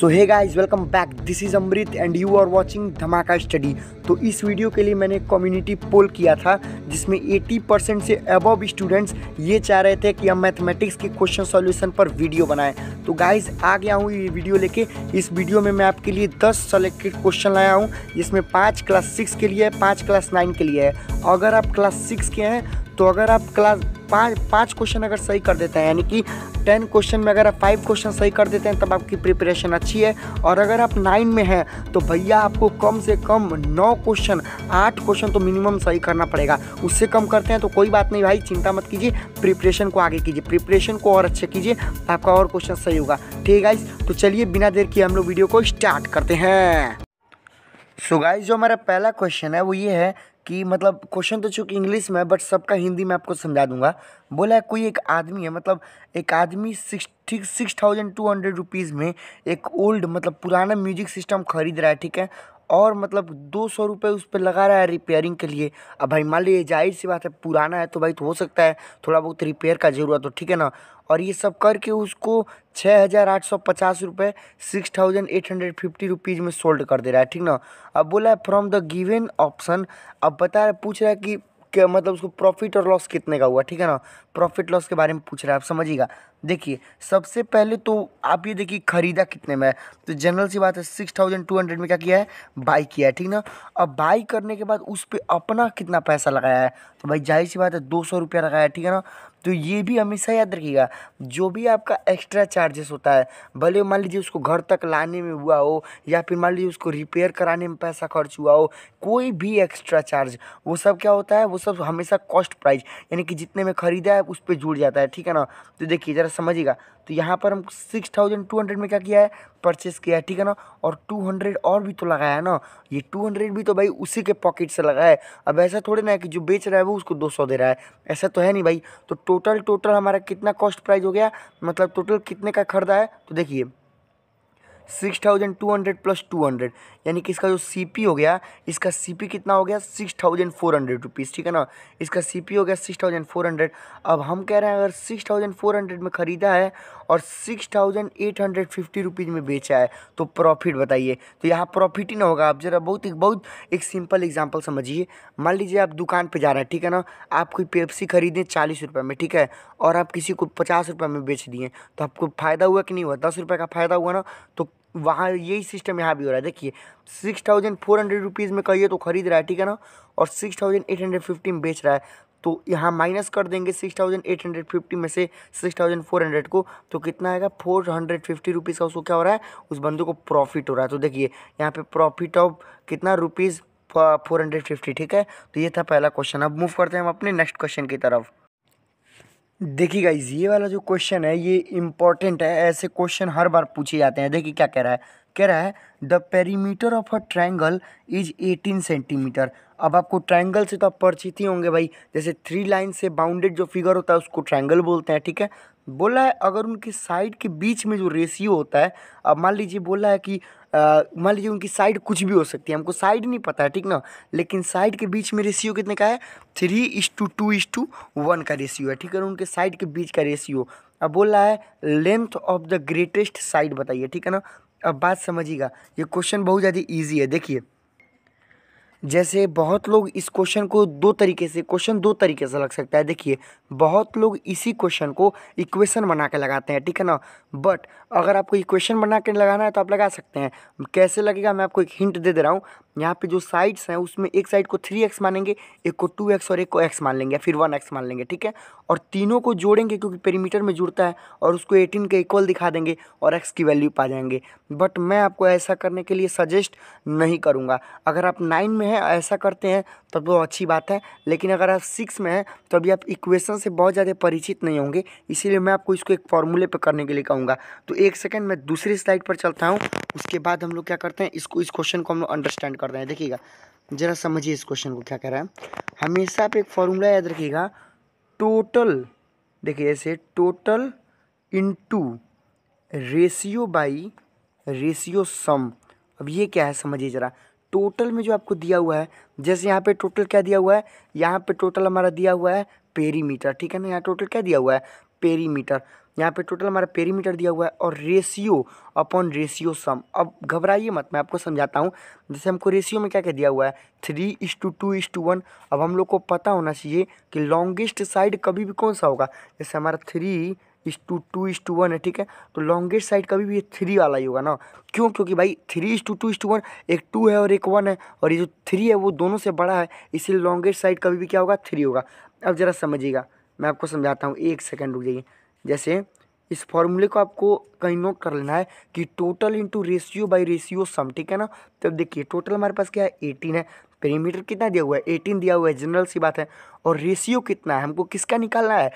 so hi guys welcome back this is Amrit and you are watching Dhamaka study तो इस video के लिए मैंने कम्युनिटी पोल किया था जिसमें 80 परसेंट से अबव स्टूडेंट्स ये चाह रहे थे कि हम मैथमेटिक्स के क्वेश्चन सॉल्यूशन पर वीडियो बनाएं तो गाइज आ गया हूँ ये वीडियो लेके इस वीडियो में मैं आपके लिए 10 सेलेक्टेड क्वेश्चन लाया हूँ जिसमें पाँच क्लास सिक्स के लिए है पाँच क्लास नाइन के लिए है अगर आप क्लास सिक्स के हैं तो अगर आप क्लास पाँच पाँच क्वेश्चन अगर सही कर देते हैं यानी कि टेन क्वेश्चन में अगर आप फाइव क्वेश्चन सही कर देते हैं तब आपकी प्रिपरेशन अच्छी है और अगर आप नाइन में हैं तो भैया आपको कम से कम नौ क्वेश्चन आठ क्वेश्चन तो मिनिमम सही करना पड़ेगा उससे कम करते हैं तो कोई बात नहीं भाई चिंता मत कीजिए प्रिपरेशन को आगे कीजिए प्रिपरेशन को और अच्छे कीजिए आपका और क्वेश्चन सही होगा ठीक है तो चलिए बिना देर किए हम लोग वीडियो को स्टार्ट करते हैं सो so गाइज जो हमारा पहला क्वेश्चन है वो ये है कि मतलब क्वेश्चन तो चूँकि इंग्लिश में है बट सबका हिंदी में आपको समझा दूंगा बोला कोई एक आदमी है मतलब एक आदमी सिक्स ठीक six thousand two hundred rupees में एक ओल्ड मतलब पुराना म्यूजिक सिस्टम खरीद रहा है ठीक है और मतलब दो सौ रुपये उस पर लगा रहा है रिपेयरिंग के लिए अब भाई मान लीजिए जाहिर सी बात है पुराना है तो भाई तो हो सकता है थोड़ा बहुत रिपेयर का ज़रूरत हो ठीक है ना और ये सब करके उसको छः हज़ार आठ सौ पचास रुपये six thousand eight hundred fifty rupees में सोल्ड कर दे रहा है ठीक ना अब बोला है फ्रॉम द गिवेन ऑप्शन अब बता रहा पूछ रहा है कि क्या मतलब उसको प्रॉफिट और लॉस कितने का हुआ ठीक है ना प्रॉफिट लॉस के बारे में पूछ रहा है आप समझिएगा देखिए सबसे पहले तो आप ये देखिए ख़रीदा कितने में है तो जनरल सी बात है सिक्स थाउजेंड टू हंड्रेड में क्या किया है बाई किया है ठीक ना अब बाई करने के बाद उस पर अपना कितना पैसा लगाया है तो भाई जाहिर सी बात है दो सौ रुपया लगाया है ठीक है ना तो ये भी हमेशा याद रखिएगा जो भी आपका एक्स्ट्रा चार्जेस होता है भले मान लीजिए उसको घर तक लाने में हुआ हो या फिर मान लीजिए उसको रिपेयर कराने में पैसा खर्च हुआ हो कोई भी एक्स्ट्रा चार्ज वो सब क्या होता है वो सब हमेशा कॉस्ट प्राइस यानी कि जितने में ख़रीदा है उस पर जुड़ जाता है ठीक है ना तो देखिए ज़रा समझिएगा तो यहाँ पर हम सिक्स थाउजेंड टू हंड्रेड में क्या किया है परचेस किया है ठीक है ना और टू हंड्रेड और भी तो लगाया है ना ये टू हंड्रेड भी तो भाई उसी के पॉकेट से लगा है अब ऐसा थोड़े ना है कि जो बेच रहा है वो उसको दो सौ दे रहा है ऐसा तो है नहीं भाई तो टोटल टोटल हमारा कितना कॉस्ट प्राइस हो गया मतलब टोटल कितने का खरीदा है तो देखिए six thousand two hundred plus two hundred यानी कि इसका जो सी पी हो गया इसका सी पी कितना हो गया six thousand four hundred rupees ठीक है ना इसका सी पी हो गया सिक्स थाउजेंड फोर हंड्रेड अब हम कह रहे हैं अगर सिक्स थाउजेंड फोर हंड्रेड में ख़रीदा है और six thousand eight hundred fifty rupees में बेचा है तो प्रॉफिट बताइए तो यहाँ प्रॉफिट ही ना होगा आप ज़रा बहुत एक बहुत एक सिंपल एग्जाम्पल समझिए मान लीजिए आप दुकान पर जा रहे हैं ठीक है ना आप कोई पेप्सी खरीदें चालीस रुपये में ठीक है और आप किसी को पचास रुपये में बेच दिए तो आपको फ़ायदा हुआ कि नहीं हुआ दस रुपये का फ़ायदा हुआ ना तो वहाँ यही सिस्टम यहाँ भी हो रहा है देखिए six thousand four hundred rupees में कहिए तो खरीद रहा है ठीक है ना और six thousand eight hundred fifty में बेच रहा है तो यहाँ माइनस कर देंगे six thousand eight hundred fifty में से सिक्स थाउजेंड फोर हंड्रेड को तो कितना आएगा फोर हंड्रेड फिफ्टी रुपीज़ का उसको क्या हो रहा है उस बंदे को प्रॉफिट हो रहा है तो देखिए यहाँ पर प्रॉफिट ऑफ कितना रुपीज़ फोर हंड्रेड फिफ्टी ठीक है तो ये था पहला क्वेश्चन अब मूव करते हैं हम अपने नेक्स्ट क्वेश्चन की तरफ देखिए गाइज ये वाला जो क्वेश्चन है ये इंपॉर्टेंट है ऐसे क्वेश्चन हर बार पूछे जाते हैं देखिए क्या कह रहा है कह रहा है the perimeter of a triangle is 18 centimetre अब आपको ट्रायंगल से तो आप परिचित ही होंगे भाई जैसे थ्री लाइन से बाउंडेड जो फिगर होता है उसको ट्रायंगल बोलते हैं ठीक है बोला है अगर उनकी साइड के बीच में जो रेशियो होता है अब मान लीजिए बोला है कि मान लीजिए उनकी साइड कुछ भी हो सकती है हमको साइड नहीं पता है ठीक ना लेकिन साइड के बीच में रेशियो कितने का है three is to two is to one का रेशियो है ठीक है उनके साइड के बीच का रेशियो अब बोला है length of the greatest side बताइए ठीक है ना अब बात समझिएगा ये क्वेश्चन बहुत ज़्यादा ईजी है देखिए जैसे बहुत लोग इस क्वेश्चन को दो तरीके से क्वेश्चन दो तरीके से लग सकता है देखिए बहुत लोग इसी क्वेश्चन को इक्वेशन बना के लगाते हैं ठीक है ना बट अगर आपको इक्वेशन बना के लगाना है तो आप लगा सकते हैं कैसे लगेगा मैं आपको एक हिंट दे दे रहा हूँ यहाँ पे जो साइड्स हैं उसमें एक साइड को थ्री एक्स मानेंगे एक को टू एक्स और एक को एक्स मान लेंगे फिर वन एक्स मान लेंगे ठीक है और तीनों को जोड़ेंगे क्योंकि पेरीमीटर में जुड़ता है और उसको एटीन के इक्वल दिखा देंगे और एक्स की वैल्यू पा जाएंगे बट मैं आपको ऐसा करने के लिए सजेस्ट नहीं करूँगा अगर आप नाइन में हैं ऐसा करते हैं तब तो अच्छी बात है लेकिन अगर आप सिक्स में हैं तो अभी आप इक्वेशन से बहुत ज़्यादा परिचित नहीं होंगे इसीलिए मैं आपको इसको एक फॉर्मूले पर करने के लिए कहूँगा तो एक सेकेंड मैं दूसरी स्लाइड पर चलता हूँ उसके बाद हम लोग क्या करते हैं इसको इस क्वेश्चन को हम लोग अंडरस्टैंड करते हैं देखिएगा ज़रा समझिए इस क्वेश्चन को क्या कह रहा है हमेशा आप एक फॉर्मूला याद रखिएगा टोटल देखिए ऐसे total into ratio by ratio sum अब ये क्या है समझिए ज़रा टोटल में जो आपको दिया हुआ है जैसे यहाँ पे टोटल क्या दिया हुआ है यहाँ पे टोटल हमारा दिया हुआ है पेरीमीटर ठीक है ना यहाँ टोटल क्या दिया हुआ है पेरीमीटर यहाँ पे टोटल हमारा पेरीमीटर दिया हुआ है और रेशियो अपॉन रेशियो सम अब घबराइए मत मैं आपको समझाता हूँ जैसे हमको रेशियो में क्या क्या दिया हुआ है three is to two is to one अब हम लोग को पता होना चाहिए कि लॉन्गेस्ट साइड कभी भी कौन सा होगा जैसे हमारा three is to two is to one है ठीक है तो लॉन्गेस्ट साइड कभी भी ये थ्री वाला ही होगा ना क्यों क्योंकि भाई three is to two is to one एक टू है और एक वन है और ये जो थ्री है वो दोनों से बड़ा है इसीलिए लॉन्गेस्ट साइड कभी भी क्या होगा थ्री होगा अब ज़रा समझिएगा मैं आपको समझाता हूँ एक सेकेंड रुक जाइए जैसे इस फॉर्मूले को आपको कहीं नोट कर लेना है कि total into ratio by ratio sum ठीक है ना तो देखिए टोटल हमारे पास क्या है एटीन है पेरीमीटर कितना दिया हुआ है एटीन दिया हुआ है जनरल सी बात है और रेशियो कितना है हमको किसका निकालना है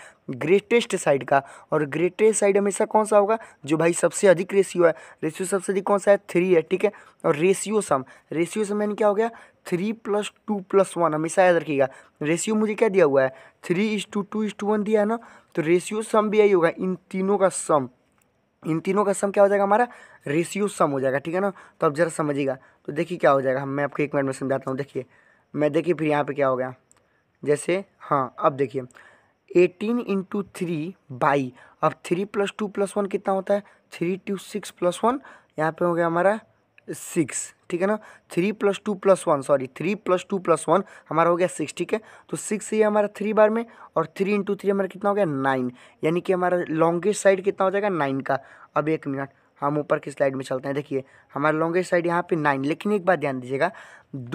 ग्रेटेस्ट साइड का और ग्रेटेस्ट साइड हमेशा कौन सा होगा जो भाई सबसे अधिक रेशियो है रेशियो सबसे अधिक कौन सा है थ्री है ठीक है और रेशियो सम रेशियो सम यानी क्या हो गया three plus two plus one हमेशा याद रखिएगा रेशियो मुझे क्या दिया हुआ है three is to two is to one दिया है ना तो रेशियो सम भी यही होगा इन तीनों का सम इन तीनों का सम क्या हो जाएगा हमारा रेशियो सम हो जाएगा ठीक है ना तो अब जरा समझिएगा तो देखिए क्या हो जाएगा मैं आपको एक मिनट में समझाता हूँ देखिए मैं देखिए फिर यहाँ पे क्या हो गया जैसे हाँ अब देखिए एटीन इंटू थ्री बाई अब three plus two plus one कितना होता है three two six plus one यहाँ पे हो गया हमारा सिक्स ठीक है ना three plus two plus one sorry three plus two plus one हमारा हो गया सिक्स ठीक है तो सिक्स ये हमारा थ्री बार में और थ्री इंटू थ्री हमारा कितना हो गया नाइन यानी कि हमारा लॉन्गेस्ट साइड कितना हो जाएगा नाइन का अब एक मिनट हम ऊपर की स्लाइड में चलते हैं देखिए हमारा लॉन्गेस्ट साइड यहाँ पे नाइन लेकिन एक बात ध्यान दीजिएगा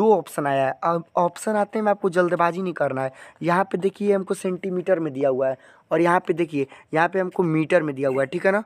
दो ऑप्शन आया है अब ऑप्शन आते हैं मैं आपको जल्दबाजी नहीं करना है यहाँ पे देखिए हमको सेंटीमीटर में दिया हुआ है और यहाँ पे देखिए यहाँ पे हमको मीटर में दिया हुआ है ठीक है ना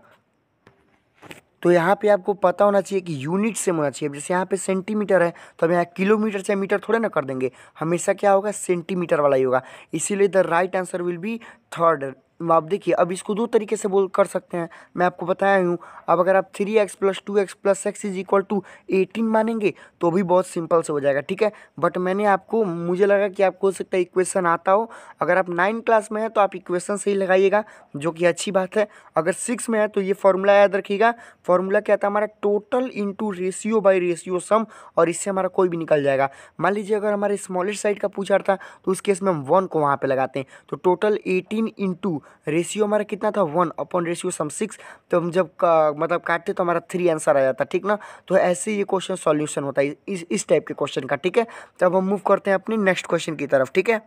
तो यहाँ पे आपको पता होना चाहिए कि यूनिट से होना चाहिए जैसे यहाँ पे सेंटीमीटर है तो हम यहाँ किलोमीटर से मीटर थोड़े ना कर देंगे हमेशा क्या होगा सेंटीमीटर वाला ही होगा इसीलिए the right answer will be third आप देखिए अब इसको दो तरीके से बोल कर सकते हैं मैं आपको बताया हूँ अब अगर आप three x plus two x plus x is equal to eighteen मानेंगे तो भी बहुत सिंपल से हो जाएगा ठीक है बट मैंने आपको मुझे लगा कि आपको हो सकता है इक्वेशन आता हो अगर आप नाइन क्लास में हैं तो आप इक्वेशन से ही लगाइएगा जो कि अच्छी बात है अगर सिक्स में है तो ये फॉर्मूला याद रखिएगा फॉर्मूला क्या था हमारा total into ratio by ratio sum और इससे हमारा कोई भी निकल जाएगा मान लीजिए अगर हमारे स्मॉलेस्ट साइड का पूछा था तो उस केस में हम वन को वहाँ पर लगाते हैं तो टोटल एटीन इंटू रेशियो हमारा कितना था one upon ratio sum six तो हम जब का, मतलब काटते तो हमारा थ्री आंसर आ जाता ठीक ना तो ऐसे ये क्वेश्चन सॉल्यूशन होता है इस इस टाइप के क्वेश्चन का ठीक है तो अब हम मूव करते हैं अपनी नेक्स्ट क्वेश्चन की तरफ ठीक है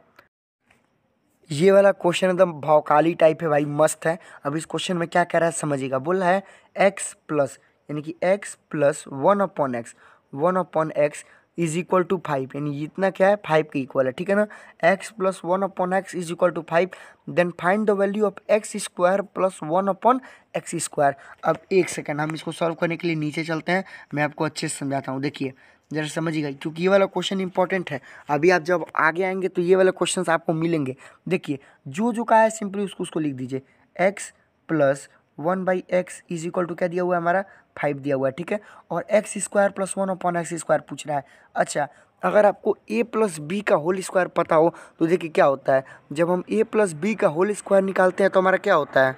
ये वाला क्वेश्चन एकदम भावकाली टाइप है भाई मस्त है अब इस क्वेश्चन में क्या कह रहा है समझिएगा बोल रहा है एक्स प्लस यानी कि x plus one upon x one upon x is equal to five यानी जितना क्या है फाइव के इक्वल है ठीक है ना x plus one upon x is equal to five then find the value of x square plus one upon x square अब एक सेकेंड हम इसको सॉल्व करने के लिए नीचे चलते हैं मैं आपको अच्छे से समझाता हूँ देखिए जरा समझिएगा क्योंकि ये वाला क्वेश्चन इंपॉर्टेंट है अभी आप जब आगे आएंगे तो ये वाला क्वेश्चन आपको मिलेंगे देखिए जो जो कहा है सिंपली उसको उसको लिख दीजिए x plus one by x is equal to क्या दिया हुआ है हमारा फाइव दिया हुआ है ठीक है और x square plus one upon x square पूछ रहा है अच्छा अगर आपको ए प्लस बी का होल स्क्वायर पता हो तो देखिए क्या होता है जब हम ए प्लस बी का होल स्क्वायर निकालते हैं तो हमारा क्या होता है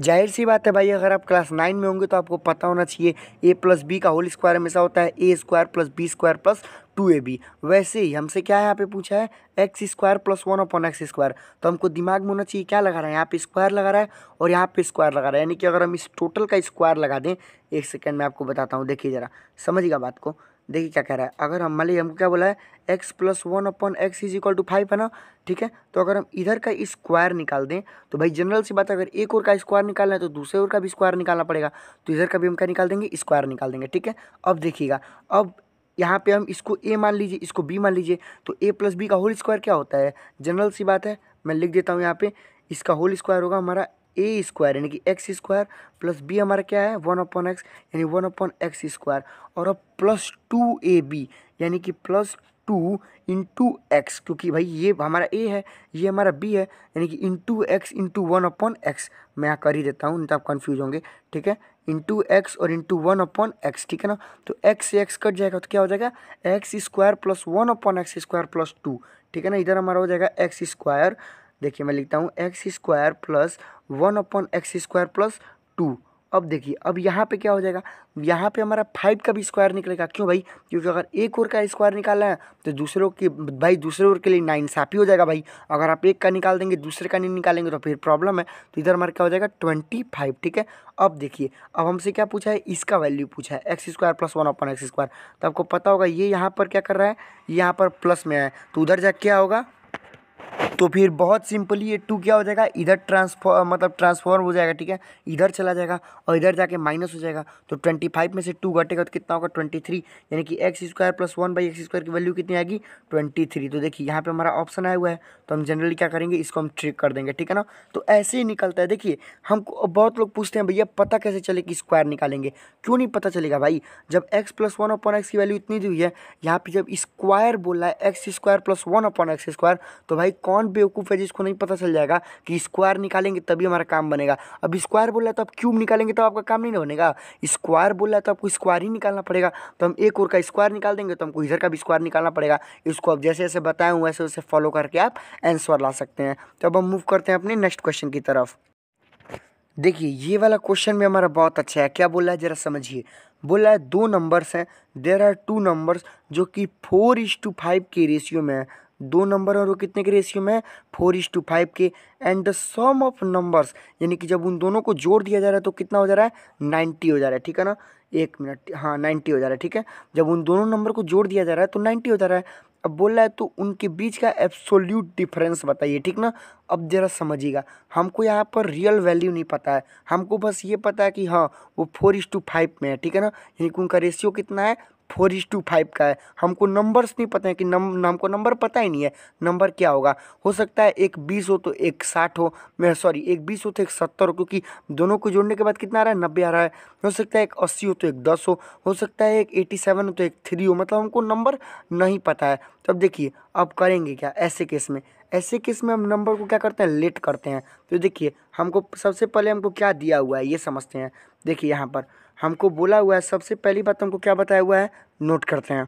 जाहिर सी बात है भाई अगर आप क्लास नाइन में होंगे तो आपको पता होना चाहिए ए प्लस बी का होल स्क्वायर हमेशा होता है a square plus B square plus two a b वैसे ही हमसे क्या यहाँ पे पूछा है x square plus one upon x square तो हमको दिमाग में होना चाहिए क्या लगा रहा है यहाँ पे स्क्वायर लगा रहा है और यहाँ पे स्क्वायर लगा रहा है यानी कि अगर हम इस टोटल का स्क्वायर लगा दें एक सेकेंड में आपको बताता हूँ देखिए ज़रा समझिएगा बात को देखिए क्या कह रहा है अगर हम मान लीजिए हमको क्या बोला है x plus one upon x is equal to five है ना ठीक है तो अगर हम इधर का स्क्वायर निकाल दें तो भाई जनरल सी बात है अगर एक और का स्क्वायर निकालना है तो दूसरे और का भी स्क्वायर निकालना पड़ेगा तो इधर का भी हम क्या निकाल देंगे स्क्वायर निकाल देंगे ठीक है अब देखिएगा अब यहाँ पर हम इसको ए मान लीजिए इसको बी मान लीजिए तो ए प्लस बी का होल स्क्वायर क्या होता है जनरल सी बात है मैं लिख देता हूँ यहाँ पे इसका होल स्क्वायर होगा हमारा ए स्क्वायर यानी कि एक्स स्क्वायर प्लस बी हमारा क्या है वन अपॉन एक्स यानी वन अपॉन एक्स स्क्वायर और अब प्लस टू ए बी यानी कि प्लस टू इंटू एक्स क्योंकि भाई ये हमारा ए है ये हमारा बी है यानी कि into x into one upon x मैं यहाँ कर ही देता हूँ नहीं तो आप कन्फ्यूज होंगे ठीक है इंटू एक्स और इंटू वन अपॉन एक्स ठीक है ना तो एक्स से एक्स कट जाएगा तो क्या हो जाएगा x square plus one upon x square plus two ठीक है ना इधर हमारा हो जाएगा एक्स स्क्वायर देखिए मैं लिखता हूँ x square plus one upon x square plus two अब देखिए अब यहाँ पे क्या हो जाएगा यहाँ पे हमारा फाइव का भी स्क्वायर निकलेगा क्यों भाई क्योंकि अगर एक और का स्क्वायर निकालना है तो दूसरों के भाई दूसरे ओर के लिए नाइन साफ ही हो जाएगा भाई अगर आप एक का निकाल देंगे दूसरे का नहीं निकालेंगे तो फिर प्रॉब्लम है तो इधर हमारा क्या हो जाएगा ट्वेंटी फाइव ठीक है अब देखिए अब हमसे क्या पूछा है इसका वैल्यू पूछा है x square plus one upon x square तो आपको पता होगा ये यहाँ पर क्या कर रहा है यहाँ पर प्लस में है तो उधर जा क्या होगा तो फिर बहुत सिंपली ये टू क्या हो जाएगा इधर ट्रांसफॉर्म मतलब ट्रांसफॉर्म हो जाएगा ठीक है इधर चला जाएगा और इधर जाके माइनस हो जाएगा तो ट्वेंटी फाइव में से टू घटेगा तो कितना होगा ट्वेंटी थ्री यानी कि x square plus one by x square की वैल्यू कितनी आएगी ट्वेंटी थ्री तो देखिए यहाँ पर हमारा ऑप्शन आया हुआ है तो हम जनरली क्या करेंगे इसको हम ट्रिक कर देंगे ठीक है ना तो ऐसे ही निकलता है देखिए हम बहुत लोग पूछते हैं भैया पता कैसे चले कि स्क्वायर निकालेंगे क्यों नहीं पता चलेगा भाई जब x plus one upon x की वैल्यू इतनी दी हुई है यहाँ पर जब स्क्वायर बोल रहा है x square plus one upon x square तो भाई कौन कौन बेवकूफ़ है जिसको नहीं पता चल जाएगा कि स्क्वायर निकालेंगे तभी हमारा काम बनेगा अब स्क्वायर बोल रहा है तो आप क्यूब निकालेंगे तो आपका काम नहीं बनेगा स्क्वायर बोल रहा है तो आपको स्क्वायर ही निकालना पड़ेगा तो हम एक और का स्क्वायर निकाल देंगे तो हमको इधर का भी स्क्वायर निकालना पड़ेगा इसको आप जैसे जैसे बताए हूँ वैसे वैसे फॉलो करके आप आंसर ला सकते हैं तो अब हम मूव करते हैं अपने नेक्स्ट क्वेश्चन की तरफ देखिए ये वाला क्वेश्चन भी हमारा बहुत अच्छा है क्या बोल रहा है ज़रा समझिए बोल रहा है दो नंबर्स हैं देर आर टू नंबर्स जो कि फोर इज टू फाइव के रेशियो में है दो नंबर और वो कितने के रेशियो में फोर इज टू फाइव के and the sum of numbers यानी कि जब उन दोनों को जोड़ दिया जा रहा है तो कितना हो जा रहा है नाइन्टी हो जा रहा है ठीक है ना एक मिनट हाँ नाइन्टी हो जा रहा है ठीक है जब उन दोनों नंबर को जोड़ दिया जा रहा है तो नाइन्टी हो जा रहा है अब बोल रहा है तो उनके बीच का एब्सोल्यूट डिफरेंस बताइए ठीक ना अब ज़रा समझिएगा हमको यहाँ पर रियल वैल्यू नहीं पता है हमको बस ये पता है कि हाँ वो फोर इज टू फाइव में है ठीक है ना यानी कि उनका रेशियो कितना है फोर इज टू फाइव का है हमको नंबर्स नहीं पता है कि नम हमको नंबर पता ही नहीं है नंबर क्या होगा हो सकता है एक बीस हो तो एक साठ हो मैं सॉरी एक बीस हो तो एक सत्तर हो क्योंकि दोनों को जोड़ने के बाद कितना आ रहा है नब्बे आ रहा है हो सकता है एक अस्सी हो तो एक दस हो हो सकता है एक एटी सेवन हो तो एक थ्री हो मतलब हमको नंबर नहीं पता है तो अब देखिए अब करेंगे क्या ऐसे केस में ऐसे केस में हम नंबर को क्या करते हैं लेट करते हैं तो देखिए हमको सबसे पहले हमको क्या दिया हुआ है ये समझते हैं देखिए यहाँ पर हमको बोला हुआ है सबसे पहली बात तो हमको क्या बताया हुआ है नोट करते हैं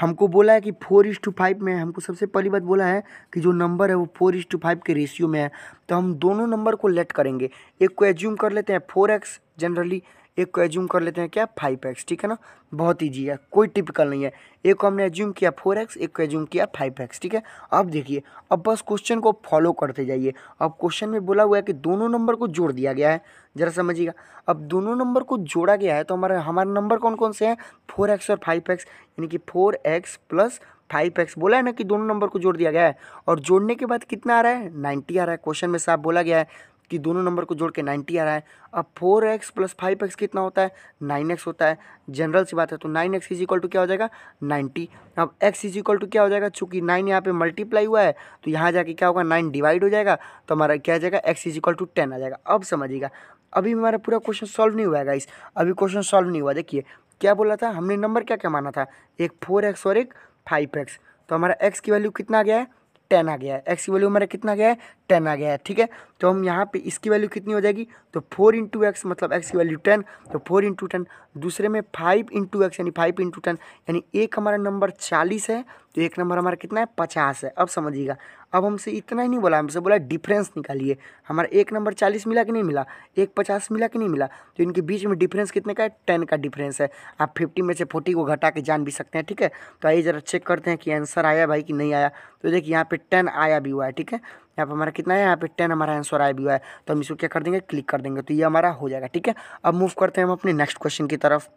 हमको बोला है कि फोर इज टू फाइव में हमको सबसे पहली बात बोला है कि जो नंबर है वो फोर इज टू फाइव के रेशियो में है तो हम दोनों नंबर को लेट करेंगे एक को एज्यूम कर लेते हैं फोर एक्स जनरली एक को एज्यूम कर लेते हैं क्या फाइव एक्स ठीक है ना बहुत ईजी है कोई टिपिकल नहीं है एक को हमने एज्यूम किया फोर एक्स एक को एज्यूम किया फाइव एक्स ठीक है अब देखिए अब बस क्वेश्चन को फॉलो करते जाइए अब क्वेश्चन में बोला हुआ है कि दोनों नंबर को जोड़ दिया गया है जरा समझिएगा अब दोनों नंबर को जोड़ा गया है तो हमारे हमारे नंबर कौन कौन से हैं फोर एक्स और फाइव एक्स यानी कि four x plus five x बोला है ना कि दोनों नंबर को जोड़ दिया गया है और जोड़ने के बाद कितना आ रहा है नाइन्टी आ रहा है क्वेश्चन में साफ बोला गया है कि दोनों नंबर को जोड़ के नाइन्टी आ रहा है अब four x plus five x कितना होता है नाइन एक्स होता है जनरल सी बात है तो nine x is equal to क्या हो जाएगा नाइन्टी अब एक्स इज इक्वल टू क्या हो जाएगा चूँकि नाइन यहाँ पे मल्टीप्लाई हुआ है तो यहाँ जाके क्या होगा नाइन डिवाइड हो जाएगा तो हमारा क्या आ जाएगा x is equal to ten आ जाएगा अब समझिएगा अभी हमारा पूरा क्वेश्चन सॉल्व नहीं हुआ है इस अभी क्वेश्चन सॉल्व नहीं हुआ देखिए क्या बोला था हमने नंबर क्या क्या माना था एक फोर एक्स और एक फाइव एक्स तो हमारा एक्स की वैल्यू कितना आ गया है टेन आ गया है एक्स की वैल्यू हमारा कितना गया है टेन आ गया है ठीक है तो हम यहाँ पे इसकी वैल्यू कितनी हो जाएगी तो फोर इंटू एक्स मतलब एक्स की वैल्यू टेन तो फोर इंटू टेन दूसरे में फाइव इंटू एक्स यानी फाइव इंटू टेन यानी एक हमारा नंबर चालीस है तो एक नंबर हमारा कितना है पचास है अब समझिएगा अब हमसे इतना ही नहीं बोला हमसे बोला डिफरेंस निकालिए हमारा एक नंबर चालीस मिला कि नहीं मिला एक पचास मिला कि नहीं मिला तो इनके बीच में डिफरेंस कितने का है टेन का डिफरेंस है आप फिफ्टी में से फोर्टी को घटा के जान भी सकते हैं ठीक है तो आइए ज़रा चेक करते हैं कि आंसर आया भाई कि नहीं आया तो देखिए यहाँ पर टेन आया भी हुआ है ठीक है यहाँ पर हमारा कितना है यहाँ पर टेन हमारा आंसर आया भी हुआ है तो हम इसको क्या कर देंगे क्लिक कर देंगे तो ये हमारा हो जाएगा ठीक है अब मूव करते हैं हम अपने नेक्स्ट क्वेश्चन की तरफ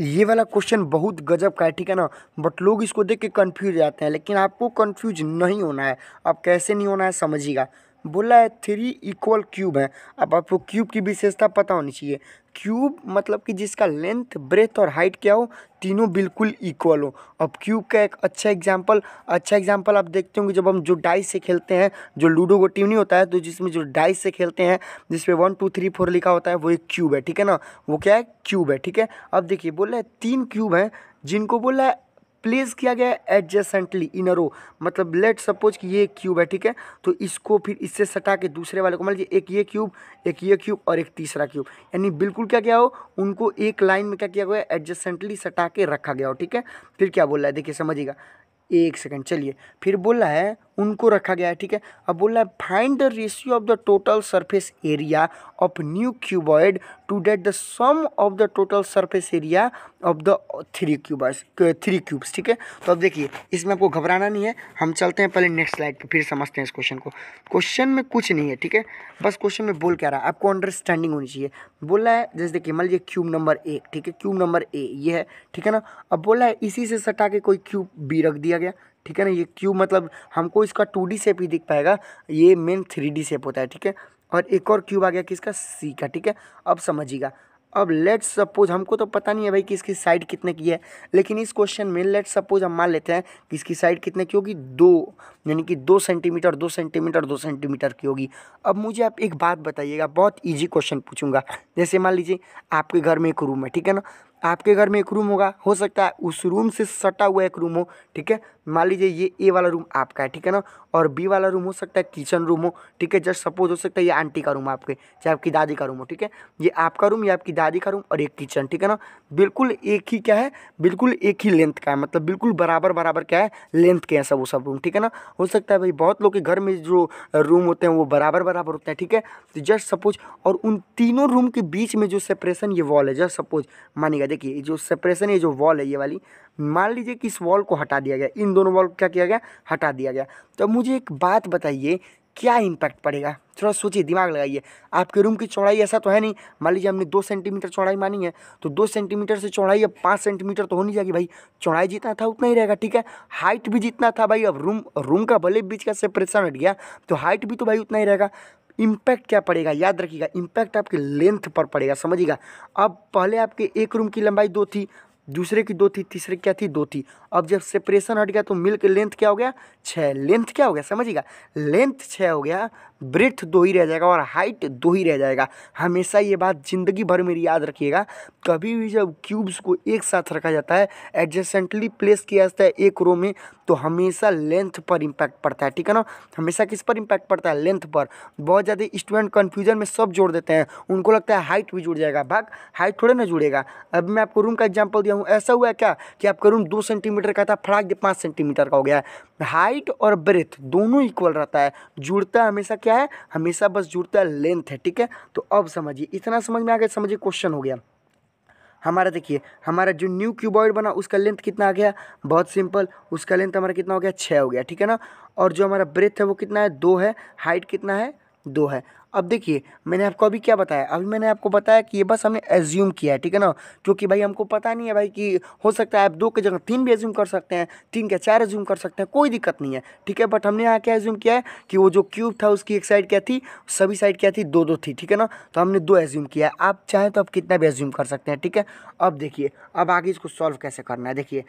ये वाला क्वेश्चन बहुत गजब का है ठीक है ना बट लोग इसको देख के कन्फ्यूज जाते हैं लेकिन आपको कन्फ्यूज नहीं होना है आप कैसे नहीं होना है समझिएगा बोला है थ्री इक्वल क्यूब है अब आपको क्यूब की विशेषता पता होनी चाहिए क्यूब मतलब कि जिसका लेंथ ब्रेथ और हाइट क्या हो तीनों बिल्कुल इक्वल हो अब क्यूब का एक अच्छा एग्जाम्पल अच्छा एग्जाम्पल आप देखते होंगे जब हम जो डाइस से खेलते हैं जो लूडो को टीम नहीं होता है तो जिसमें जो डाइस से खेलते हैं जिसपे वन टू थ्री फोर लिखा होता है वो एक क्यूब है ठीक है ना वो क्या है क्यूब है ठीक है अब देखिए बोला है तीन क्यूब हैं जिनको बोला है प्लेस किया गया है एडजेसेंटली इन रो मतलब लेट सपोज कि ये क्यूब है ठीक है तो इसको फिर इससे सटा के दूसरे वाले को मान लीजिए एक ये क्यूब एक ये क्यूब और एक तीसरा क्यूब यानी बिल्कुल क्या किया हो उनको एक लाइन में क्या किया गया एडजेसेंटली सटा के रखा गया हो ठीक है फिर क्या बोल रहा है देखिए समझिएगा एक सेकंड चलिए फिर बोल रहा है उनको रखा गया है ठीक है अब बोल रहा है find the ratio of the total surface area of new cuboid to that the sum of the total surface area of the three cubes three cubes ठीक है तो अब देखिए इसमें आपको घबराना नहीं है हम चलते हैं पहले नेक्स्ट स्लाइड पर फिर समझते हैं इस क्वेश्चन को क्वेश्चन में कुछ नहीं है ठीक है बस क्वेश्चन में बोल क्या रहा है आपको अंडरस्टैंडिंग होनी चाहिए बोला है जैसे देखिए मान लीजिए क्यूब नंबर एक ठीक है क्यूब नंबर ए ये है ठीक है ना अब बोला है इसी से सटा के कोई क्यूब बी रख दिया गया ठीक है ना ये क्यूब मतलब हमको इसका टू डी शेप ही दिख पाएगा ये मेन थ्री डी शेप होता है ठीक है और एक और क्यूब आ गया किसका सी का ठीक है अब समझिएगा अब लेट्स सपोज हमको तो पता नहीं है भाई कि इसकी साइड कितने की है लेकिन इस क्वेश्चन में लेट्स सपोज हम मान लेते हैं कि इसकी साइड कितने की होगी दो यानी कि दो सेंटीमीटर दो सेंटीमीटर दो सेंटीमीटर की होगी अब मुझे आप एक बात बताइएगा बहुत इजी क्वेश्चन पूछूंगा जैसे मान लीजिए आपके घर में एक रूम है ठीक है ना आपके घर में एक रूम होगा हो सकता है उस रूम से सटा हुआ एक रूम हो ठीक है मान लीजिए ये ए वाला रूम आपका है ठीक है ना और बी वाला रूम हो सकता है किचन रूम हो ठीक है जस्ट सपोज हो सकता है ये आंटी का रूम आपके चाहे आपकी दादी का रूम हो ठीक है ये आपका रूम या आपकी दादी का रूम और एक किचन ठीक है ना बिल्कुल एक ही क्या है बिल्कुल एक ही लेंथ का है मतलब बिल्कुल बराबर बराबर क्या है लेंथ के हैं सब वो सब रूम ठीक है ना हो सकता है भाई बहुत लोग के घर में जो रूम होते हैं वो बराबर बराबर होते हैं ठीक है तो जस्ट सपोज और उन तीनों रूम के बीच में जो सेपरेशन ये वॉल है जस्ट सपोज मानिएगा देखिए जो सेपरेशन ये जो वॉल है ये वाली मान लीजिए कि इस वॉल को हटा दिया गया इन दोनों वॉल को क्या किया गया हटा दिया गया तो मुझे एक बात बताइए क्या इम्पैक्ट पड़ेगा थोड़ा सोचिए दिमाग लगाइए आपके रूम की चौड़ाई ऐसा तो है नहीं मान लीजिए हमने दो सेंटीमीटर चौड़ाई मानी है तो दो सेंटीमीटर से चौड़ाई अब पाँच सेंटीमीटर तो हो नहीं जाएगी भाई चौड़ाई जितना था उतना ही रहेगा ठीक है हाइट भी जितना था भाई अब रूम रूम का भले बीच का सेपरेशन हट गया तो हाइट भी तो भाई उतना ही रहेगा इम्पैक्ट क्या पड़ेगा याद रखिएगा इम्पैक्ट आपके लेंथ पर पड़ेगा समझिएगा अब पहले आपके एक रूम की लंबाई दो थी दूसरे की दो थी तीसरे क्या थी दो थी अब जब सेपरेशन हट गया तो मिल्क लेंथ क्या हो गया छः लेंथ क्या हो गया समझिएगा लेंथ छः हो गया ब्रेथ दो ही रह जाएगा और हाइट दो ही रह जाएगा हमेशा ये बात ज़िंदगी भर मेरी याद रखिएगा कभी भी जब क्यूब्स को एक साथ रखा जाता है एडजेसेंटली प्लेस किया जाता है एक रो में तो हमेशा लेंथ पर इंपैक्ट पड़ता है ठीक है ना हमेशा किस पर इंपैक्ट पड़ता है लेंथ पर बहुत ज़्यादा स्टूडेंट कन्फ्यूजन में सब जोड़ देते हैं उनको लगता है हाइट भी जुड़ जाएगा भाग हाइट थोड़ा ना जुड़ेगा अब मैं आपको रूम का एग्जाम्पल दिया हूँ ऐसा हुआ क्या कि आपका रूम दो सेंटीमीटर का था फड़ाक पाँच सेंटीमीटर का हो गया हाइट और ब्रेथ दोनों इक्वल रहता है जुड़ता है हमेशा क्या है हमेशा बस जुड़ता है लेंथ है ठीक है तो अब समझिए इतना समझ में आ गया समझिए क्वेश्चन हो गया हमारा देखिए हमारा जो न्यू क्यूबॉइड बना उसका लेंथ कितना आ गया बहुत सिंपल उसका लेंथ हमारा कितना हो गया छः हो गया ठीक है ना और जो हमारा ब्रेथ है वो कितना है दो है हाइट कितना है दो है अब देखिए मैंने आपको अभी क्या बताया अभी मैंने आपको बताया कि ये बस हमने एज्यूम किया है ठीक है ना क्योंकि भाई हमको पता नहीं है भाई कि हो सकता है आप दो के जगह तीन भी एज्यूम कर सकते हैं तीन के चार एज्यूम कर सकते हैं कोई दिक्कत नहीं है ठीक है बट हमने यहाँ क्या एज्यूम किया है कि वो जो क्यूब था उसकी एक साइड क्या थी सभी साइड क्या थी दो दो थी ठीक है ना तो हमने दो एज्यूम किया है आप चाहें तो आप कितना भी एज्यूम कर सकते हैं ठीक है अब देखिए अब आगे इसको सॉल्व कैसे करना है देखिए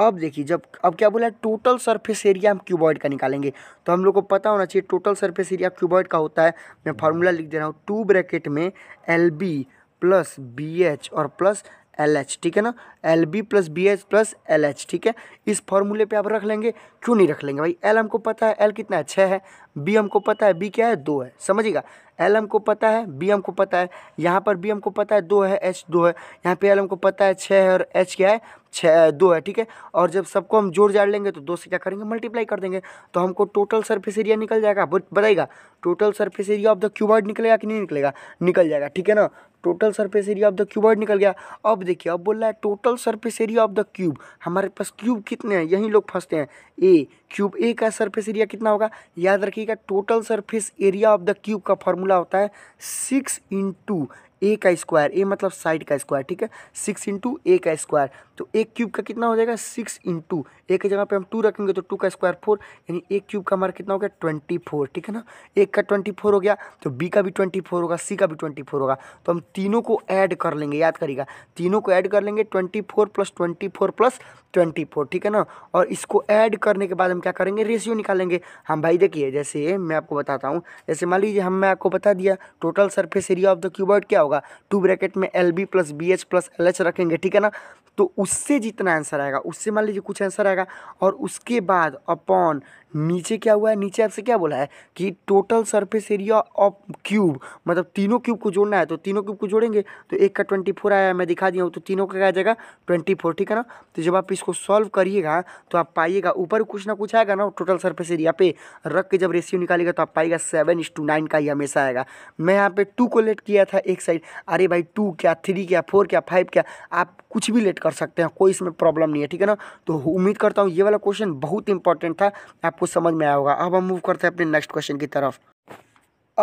अब देखिए जब अब क्या बोला है टोटल सरफेस एरिया हम क्यूबॉइड का निकालेंगे तो हम लोग को पता होना चाहिए टोटल सरफेस एरिया क्यूबॉइड का होता है मैं फार्मूला लिख दे रहा हूँ टू ब्रैकेट में L B plus B H और प्लस एल एच ठीक है ना L B plus B H plus L H ठीक है इस फॉर्मूले पे आप रख लेंगे क्यों नहीं रख लेंगे भाई एल हमको पता है एल कितना है छः है बी हमको पता है बी क्या है दो है समझिएगा एल हमको पता है बी हमको पता है यहाँ पर बी हमको पता है दो है एच दो है यहाँ पे एल हमको पता है छः है और एच क्या है छः दो है ठीक है और जब सबको हम जोड़ जाड़ लेंगे तो दो से क्या करेंगे मल्टीप्लाई कर देंगे तो हमको टोटल सर्फेस एरिया निकल जाएगा बताइएगा total surface area of the cuboid निकलेगा कि नहीं निकलेगा निकल जाएगा ठीक है ना total surface area of the cuboid निकल गया अब देखिए अब बोल रहा है total surface area of the cube हमारे पास क्यूब कितने हैं यहीं लोग फंसते हैं ए क्यूब ए का सरफेस एरिया कितना होगा याद रखिएगा total surface area of the cube का फॉर्मूला होता है सिक्स इंटू ए का स्क्वायर ए मतलब साइड का स्क्वायर ठीक है सिक्स इंटू ए का स्क्वायर तो एक क्यूब का कितना हो जाएगा सिक्स इंटू ए की जगह पे हम टू रखेंगे तो टू का स्क्वायर फोर यानी एक क्यूब का हमारा कितना हो गया ट्वेंटी फोर ठीक है ना एक का ट्वेंटी फोर हो गया तो बी का भी ट्वेंटी फोर होगा सी का भी ट्वेंटी फोर होगा तो हम तीनों को ऐड कर लेंगे याद करिएगा तीनों को ऐड कर लेंगे twenty four plus twenty four plus twenty four ठीक है ना और इसको ऐड करने के बाद हम क्या करेंगे रेशियो निकालेंगे हम हाँ भाई देखिए जैसे मैं आपको बताता हूँ जैसे मान लीजिए हम मैं आपको बता दिया total surface area of the cuboid क्या होगा होगा टू ब्रैकेट में L B plus B H plus L H रखेंगे ठीक है ना तो उससे जितना आंसर आएगा उससे मान लीजिए कुछ आंसर आएगा और उसके बाद अपॉन नीचे क्या हुआ है नीचे आपसे क्या बोला है कि total surface area of cube मतलब तीनों क्यूब को जोड़ना है तो तीनों क्यूब को जोड़ेंगे तो एक का ट्वेंटी फोर आया मैं दिखा दिया हूँ तो तीनों का क्या आ जाएगा ट्वेंटी फोर ठीक है ना तो जब आप इसको सॉल्व करिएगा तो आप पाइएगा ऊपर कुछ ना कुछ आएगा ना टोटल सर्फेस एरिया पे रख के जब रेशियो निकालेगा तो आप पाएगा सेवन इस टू नाइन का ही हमेशा आएगा मैं यहाँ पे टू को लेट किया था एक साइड अरे भाई टू क्या थ्री क्या फोर क्या फाइव क्या आप कुछ भी लेट कर सकते हैं कोई इसमें प्रॉब्लम नहीं है ठीक है ना तो उम्मीद करता हूँ ये वाला क्वेश्चन बहुत इंपॉर्टेंट था आप आपको समझ में आया होगा अब हम मूव करते हैं अपने नेक्स्ट क्वेश्चन की तरफ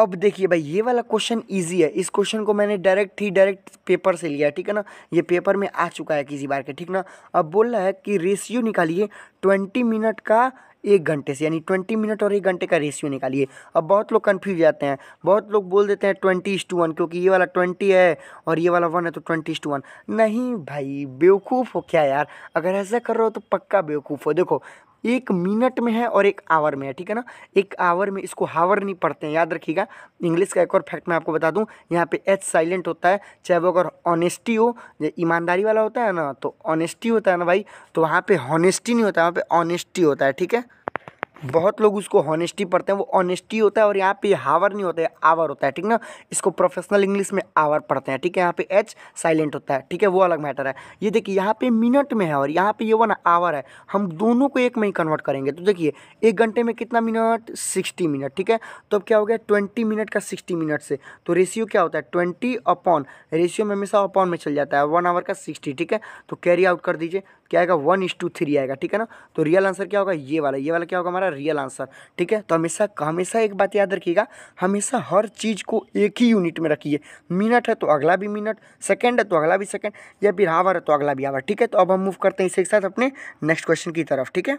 अब देखिए भाई ये वाला क्वेश्चन इजी है इस क्वेश्चन को मैंने डायरेक्ट ही डायरेक्ट पेपर से लिया है ठीक है ना ये पेपर में आ चुका है किसी बार के ठीक ना अब बोल रहा है कि रेशियो निकालिए ट्वेंटी मिनट का एक घंटे से यानी ट्वेंटी मिनट और एक घंटे का रेशियो निकालिए अब बहुत लोग कन्फ्यूज जाते हैं बहुत लोग बोल देते हैं ट्वेंटी इस टू वन क्योंकि ये वाला ट्वेंटी है और ये वाला वन है तो ट्वेंटी इस टू वन नहीं भाई बेवकूफ़ हो क्या यार अगर ऐसा कर रहे हो तो पक्का बेवकूफ़ हो देखो एक मिनट में है और एक आवर में है ठीक है ना एक आवर में इसको हावर नहीं पढ़ते हैं याद रखिएगा इंग्लिश का एक और फैक्ट मैं आपको बता दूं यहाँ पे एच साइलेंट होता है चाहे वो अगर ऑनेस्टी हो ईमानदारी वाला होता है ना तो ऑनेस्टी होता है ना भाई तो वहाँ पर हॉनेस्टी नहीं होता है वहाँ पर ऑनेस्टी होता है ठीक है बहुत लोग उसको हॉनेस्टी पढ़ते हैं वो ऑनेस्टी होता है और यहाँ पे हावर नहीं होता है आवर होता है ठीक ना इसको प्रोफेशनल इंग्लिश में आवर पढ़ते हैं ठीक है यहाँ पे एच साइलेंट होता है ठीक है वो अलग मैटर है ये देखिए यहाँ पे मिनट में है और यहाँ पे ये वन आवर है हम दोनों को एक में ही कन्वर्ट करेंगे तो देखिए एक घंटे में कितना मिनट सिक्सटी मिनट ठीक है तो अब क्या हो गया ट्वेंटी मिनट का सिक्सटी मिनट से तो रेशियो क्या होता है ट्वेंटी अपॉन रेशियो में हमेशा अपॉन में चल जाता है वन आवर का सिक्सटी ठीक है तो कैरी आउट कर दीजिए क्या आएगा वन इज टू थ्री आएगा ठीक है ना तो रियल आंसर क्या होगा ये वाला ये वाला क्या होगा हमारा रियल आंसर ठीक है तो हमेशा हमेशा एक बात याद रखिएगा हमेशा हर चीज़ को एक ही यूनिट में रखिए मिनट है तो अगला भी मिनट सेकेंड है तो अगला भी सेकेंड या फिर हावर है तो अगला भी हावर ठीक है तो अब हम मूव करते हैं इसके साथ अपने नेक्स्ट क्वेश्चन की तरफ ठीक है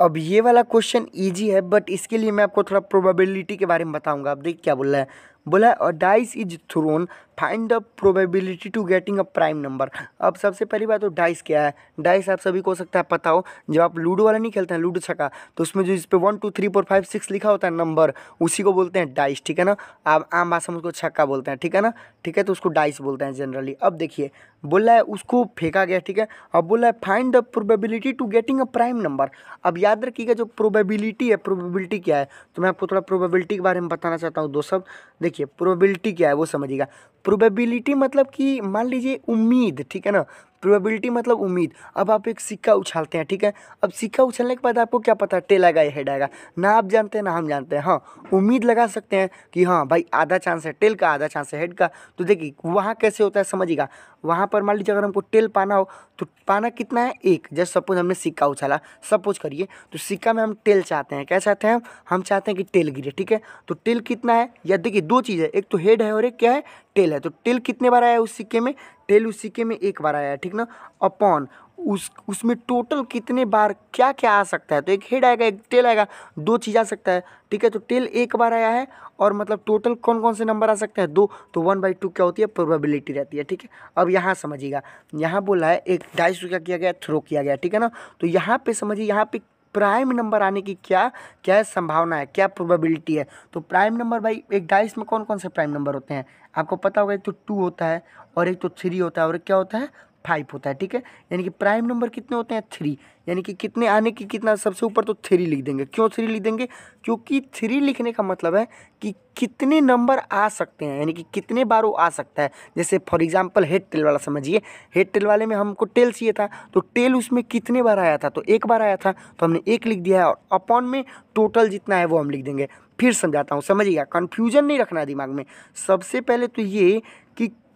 अब ये वाला क्वेश्चन इजी है बट इसके लिए मैं आपको थोड़ा प्रोबेबिलिटी के बारे में बताऊंगा आप देखिए क्या बोल रहा है बोला है dice is thrown find the probability to getting a prime number अब सबसे पहली बात तो डाइस क्या है डाइस आप सभी को हो सकता है पता हो जब आप लूडो वाला नहीं खेलते हैं लूडो छका तो उसमें जो इस पर one two three four five six लिखा होता है नंबर उसी को बोलते हैं डाइस ठीक है ना आप आम भाषा में उसको छक्का बोलते हैं ठीक है ना ठीक है तो उसको डाइस बोलते हैं जनरली अब देखिए बोला है उसको फेंका गया ठीक है अब बोला है find the probability to getting a prime number अब याद रखिएगा जो प्रोबेबिलिटी है प्रोबेबिलिटी क्या है तो मैं आपको थोड़ा प्रोबेबिलिटी के बारे में बताना चाहता हूँ दो सब देखिए प्रोबेबिलिटी क्या है वो समझिएगा प्रोबेबिलिटी मतलब कि मान लीजिए उम्मीद ठीक है ना प्रोबेबिलिटी मतलब उम्मीद अब आप एक सिक्का उछालते हैं ठीक है अब सिक्का उछलने के बाद आपको क्या पता टेल आएगा या हेड आएगा ना आप जानते हैं ना हम जानते हैं हाँ उम्मीद लगा सकते हैं कि हाँ भाई आधा चांस है टेल का आधा चांस है हेड का तो देखिए वहाँ कैसे होता है समझिएगा वहाँ पर मान लीजिए अगर हमको टेल पाना हो तो पाना कितना है एक जैसे सपोज हमने सिक्का उछाला सपोज करिए तो सिक्का में हम टेल चाहते हैं क्या चाहते हैं हम चाहते हैं कि टेल गिरे ठीक है तो टेल कितना है या देखिए दो चीज़ है एक तो हेड है और एक क्या है टेल है तो टेल कितने बार आया उस सिक्के में टेल उस सिक्के में एक बार आया है ठीक ना अपॉन उस उसमें टोटल कितने बार क्या क्या आ सकता है तो एक हेड आएगा एक टेल आएगा दो चीज़ आ सकता है ठीक है तो टेल एक बार आया है और मतलब टोटल कौन कौन से नंबर आ सकते हैं दो तो वन बाई टू क्या होती है प्रोबेबिलिटी रहती है ठीक है अब यहाँ समझिएगा यहाँ बोला है एक डाइस क्या किया गया थ्रो किया गया ठीक है ना तो यहाँ पे समझिए यहाँ पे प्राइम नंबर आने की क्या क्या संभावना है क्या प्रोबेबिलिटी है तो प्राइम नंबर भाई एक डाइस में कौन कौन से प्राइम नंबर होते हैं आपको पता होगा एक तो टू होता है और एक तो थ्री होता है और एक क्या होता है फाइव होता है ठीक है यानी कि प्राइम नंबर कितने होते हैं थ्री यानी कि कितने आने की कितना सबसे ऊपर तो थ्री लिख देंगे क्यों थ्री लिख देंगे क्योंकि थ्री लिखने का मतलब है कि कितने नंबर आ सकते हैं यानी कि कितने बार वो आ सकता है जैसे फॉर एग्जांपल हेड टेल वाला समझिए हेड टेल वाले में हमको टेल चाहिए था तो टेल उसमें कितने बार आया था तो एक बार आया था तो हमने एक लिख दिया है और अपॉन में टोटल जितना है वो हम लिख देंगे फिर समझाता हूँ समझिएगा कन्फ्यूजन नहीं रखना दिमाग में सबसे पहले तो ये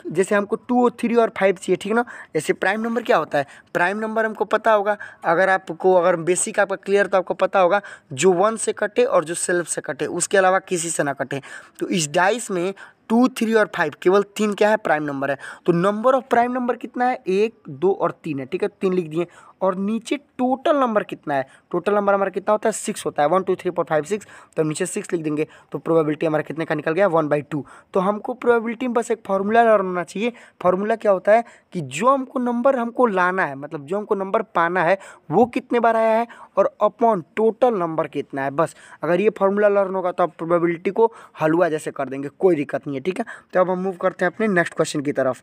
जैसे हमको टू और थ्री और फाइव चाहिए ठीक है ना जैसे प्राइम नंबर क्या होता है प्राइम नंबर हमको पता होगा अगर आपको अगर बेसिक आपका क्लियर तो आपको पता होगा जो वन से कटे और जो सेल्फ से कटे उसके अलावा किसी से ना कटे तो इस डाइस में टू थ्री और फाइव केवल तीन क्या है प्राइम नंबर है तो नंबर ऑफ प्राइम नंबर कितना है एक दो और तीन है ठीक है तीन लिख दिए और नीचे टोटल नंबर कितना है टोटल नंबर हमारा कितना होता है सिक्स होता है one two three four five six तो नीचे सिक्स लिख देंगे तो प्रोबेबिलिटी हमारा कितने का निकल गया वन बाई टू तो हमको प्रोबेबिलिटी में बस एक फार्मूला लाना चाहिए फार्मूला क्या होता है कि जो हमको नंबर हमको लाना है मतलब जो हमको नंबर पाना है वो कितने बार आया है और अपॉन टोटल नंबर कितना है बस अगर ये फार्मूला लर्न होगा तो आप प्रोबेबिलिटी को हलवा जैसे कर देंगे कोई दिक्कत नहीं है ठीक है तो अब हम मूव करते हैं अपने नेक्स्ट क्वेश्चन की तरफ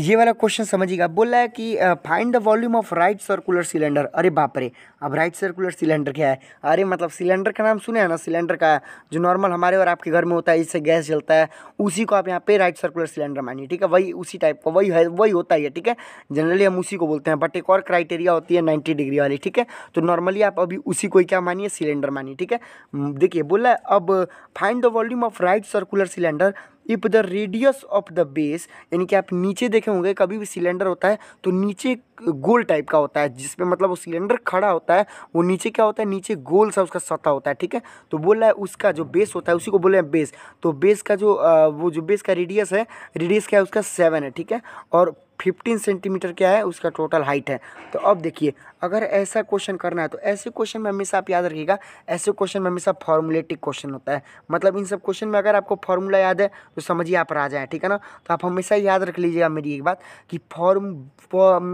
ये वाला क्वेश्चन समझिएगा बोला है कि find the volume of right circular cylinder अरे बाप रे अब राइट सर्कुलर सिलेंडर क्या है अरे मतलब सिलेंडर का नाम सुने है ना सिलेंडर का जो नॉर्मल हमारे और आपके घर में होता है इससे गैस जलता है उसी को आप यहाँ पे राइट सर्कुलर सिलेंडर मानिए ठीक है वही उसी टाइप का वही है वही होता है ठीक है जनरली हम उसी को बोलते हैं बट एक और क्राइटेरिया होती है नाइन्टी डिग्री वाली ठीक है तो नॉर्मली आप अभी उसी को क्या मानिए सिलेंडर मानिए ठीक है देखिए बोला अब find the volume of right circular cylinder if the radius of the base यानी कि आप नीचे देखे होंगे कभी भी सिलेंडर होता है तो नीचे गोल टाइप का होता है जिसमें मतलब वो सिलेंडर खड़ा होता है वो नीचे क्या होता है नीचे गोल सा उसका सतह होता है ठीक है तो बोला है उसका जो बेस होता है उसी को बोले हैं बेस तो बेस का जो वो जो बेस का रेडियस है रेडियस क्या है उसका सेवन है ठीक है और फिफ्टीन सेंटीमीटर क्या है उसका टोटल हाइट है तो अब देखिए अगर ऐसा क्वेश्चन करना है तो ऐसे क्वेश्चन में हमेशा आप याद रखिएगा ऐसे क्वेश्चन में हमेशा फॉर्मुलेटिक क्वेश्चन होता है मतलब इन सब क्वेश्चन में अगर आपको फॉर्मूला याद है तो समझिए आप आ जाए ठीक है ना तो आप हमेशा याद रख लीजिएगा मेरी एक बात कि फॉर्म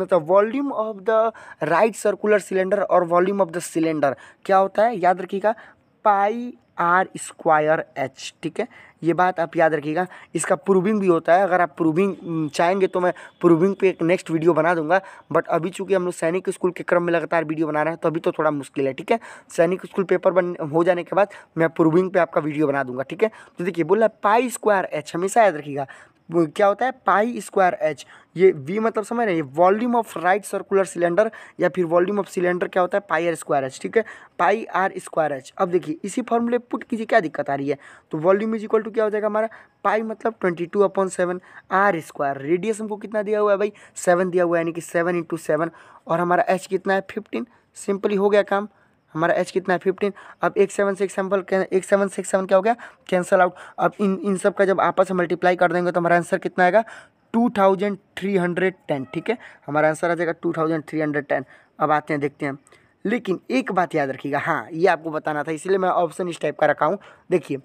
मतलब volume of the right circular cylinder और वॉल्यूम ऑफ द सिलेंडर क्या होता है याद रखिएगा पाई आर स्क्वायर एच ठीक है ये बात आप याद रखिएगा इसका प्रूविंग भी होता है अगर आप प्रूविंग हम्म, चाहेंगे तो मैं प्रूविंग पे एक नेक्स्ट वीडियो बना दूंगा बट अभी चूंकि हम लोग सैनिक स्कूल के क्रम में लगातार वीडियो बना रहे हैं तो अभी तो थोड़ा मुश्किल है ठीक है सैनिक स्कूल पेपर बन हो जाने के बाद मैं प्रूविंग पे आपका वीडियो बना दूंगा ठीक है तो देखिए बोला पाई स्क्वायर एच हमेशा याद रखिएगा क्या होता है पाई स्क्वायर एच ये वी मतलब समझ रहे हैं volume of right circular cylinder या फिर वॉल्यूम ऑफ सिलेंडर क्या होता है पाई आर स्क्वायर एच ठीक है पाई आर स्क्वायर एच अब देखिए इसी फॉर्मूले पुट कीजिए क्या दिक्कत आ रही है तो वॉल्यूम इज इक्वल टू क्या हो जाएगा हमारा पाई मतलब twenty two upon seven R square radius हमको कितना दिया हुआ है भाई सेवन दिया हुआ है यानी कि सेवन इंटू सेवन और हमारा एच कितना है फिफ्टीन सिंपली हो गया काम हमारा एच कितना है फिफ्टीन अब एक सेवन से एक सैम्पल एक सेवन से एक सेवन क्या हो गया कैंसल आउट अब इन इन सब का जब आपस में मल्टीप्लाई कर देंगे तो हमारा आंसर कितना आएगा two thousand three hundred ten ठीक है हमारा आंसर आ जाएगा two thousand three hundred ten अब आते हैं देखते हैं लेकिन एक बात याद रखिएगा हाँ ये आपको बताना था इसलिए मैं ऑप्शन इस टाइप का रखा हूँ देखिए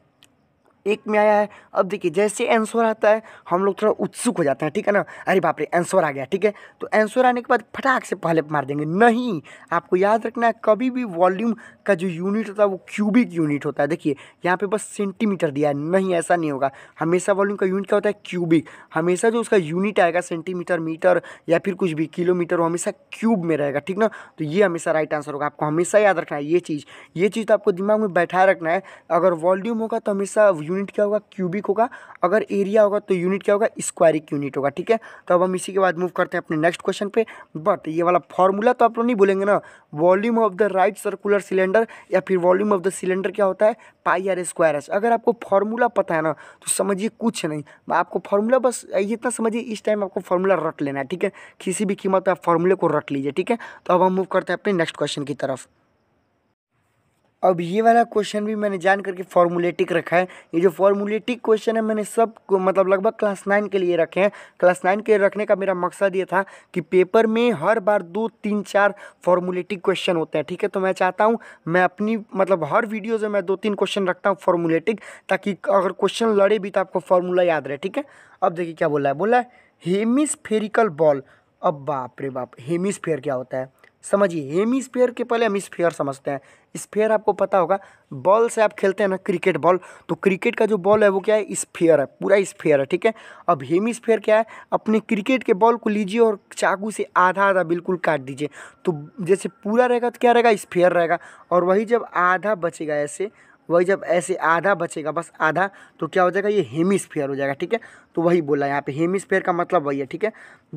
एक में आया है अब देखिए जैसे आंसर आता है हम लोग थोड़ा उत्सुक हो जाते हैं ठीक है ना अरे बाप रे आंसर आ गया ठीक है तो आंसर आने के बाद फटाक से पहले मार देंगे नहीं आपको याद रखना है कभी भी वॉल्यूम का जो यूनिट होता है वो क्यूबिक यूनिट होता है देखिए यहाँ पर बस सेंटीमीटर दिया है नहीं ऐसा नहीं होगा हमेशा वॉल्यूम का यूनिट क्या होता है क्यूबिक हमेशा जो उसका यूनिट आएगा सेंटीमीटर मीटर या फिर कुछ भी किलोमीटर वो हमेशा क्यूब में रहेगा ठीक ना तो ये हमेशा राइट आंसर होगा आपको हमेशा याद रखना है ये चीज़ ये चीज़ तो आपको दिमाग में बैठा रखना है अगर वॉल्यूम होगा तो हमेशा यूनिट क्या होगा क्यूबिक होगा अगर एरिया होगा तो यूनिट क्या होगा स्क्वायरिक यूनिट होगा ठीक है तो अब हम इसी के बाद मूव करते हैं अपने नेक्स्ट क्वेश्चन पे बट ये वाला फॉर्मूला तो आप लोग नहीं बोलेंगे ना volume of the right circular cylinder या फिर वॉल्यूम ऑफ द सिलेंडर क्या होता है पाई आर स्क्वायर एस अगर आपको फॉर्मूला पता है ना तो समझिए कुछ नहीं आपको फॉर्मूला बस ये इतना समझिए इस टाइम आपको फॉर्मूला रट लेना है ठीक है किसी भी कीमत पर आप फॉर्मूले को रट लीजिए ठीक है तो अब हम मूव करते हैं अपने नेक्स्ट क्वेश्चन की तरफ अब ये वाला क्वेश्चन भी मैंने जान करके फॉर्मुलेटिक रखा है ये जो फॉर्मुलेटिक क्वेश्चन है मैंने सब को मतलब लगभग क्लास नाइन के लिए रखे हैं क्लास नाइन के रखने का मेरा मकसद ये था कि पेपर में हर बार दो तीन चार फॉर्मुलेटिक क्वेश्चन होते हैं ठीक है तो मैं चाहता हूँ मैं अपनी मतलब हर वीडियो से मैं दो तीन क्वेश्चन रखता हूँ फॉर्मुलेटिक ताकि अगर क्वेश्चन लड़े भी तो आपको फॉर्मूला याद रहे ठीक है अब देखिए क्या बोला है बोला है फेरिकल बॉल अब बाप रे बाप हेमिस्फेयर क्या होता है समझिए स्पेयर के पहले हम स्फेयर समझते हैं स्पेयर आपको पता होगा बॉल से आप खेलते हैं ना क्रिकेट बॉल तो क्रिकेट का जो बॉल है वो क्या है स्फेयर है पूरा स्पेयर है ठीक है अब हेमिस्फेयर क्या है अपने क्रिकेट के बॉल को लीजिए और चाकू से आधा आधा बिल्कुल काट दीजिए तो जैसे पूरा रहेगा तो क्या रहेगा स्फेयर रहेगा और वही जब आधा बचेगा ऐसे वही जब ऐसे आधा बचेगा बस आधा तो क्या हो जाएगा ये हेमिस्फेयर हो जाएगा ठीक है तो वही बोला यहाँ पे हेमिस्फेयर का मतलब वही है ठीक है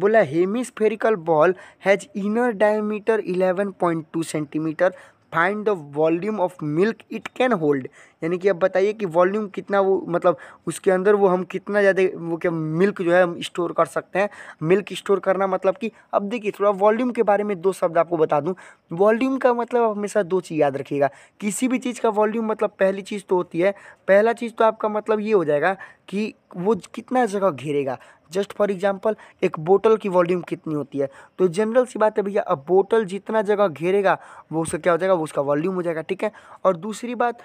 बोला hemispherical bowl has inner diameter 11.2 centimetre find the volume of milk it can hold यानी कि अब बताइए कि वॉल्यूम कितना वो मतलब उसके अंदर वो हम कितना ज़्यादा वो क्या मिल्क जो है हम स्टोर कर सकते हैं मिल्क स्टोर करना मतलब कि अब देखिए थोड़ा वॉल्यूम के बारे में दो शब्द आपको बता दूँ वॉल्यूम का मतलब हमेशा दो चीज़ याद रखिएगा किसी भी चीज़ का वॉल्यूम मतलब पहली चीज़ तो होती है पहला चीज़ तो आपका मतलब ये हो जाएगा कि वो कितना जगह घेरेगा जस्ट फॉर एग्जाम्पल एक बोतल की वॉल्यूम कितनी होती है तो जनरल सी बात है भैया अब बोतल जितना जगह घेरेगा वो उसका क्या हो जाएगा वो उसका वॉल्यूम हो जाएगा ठीक है और दूसरी बात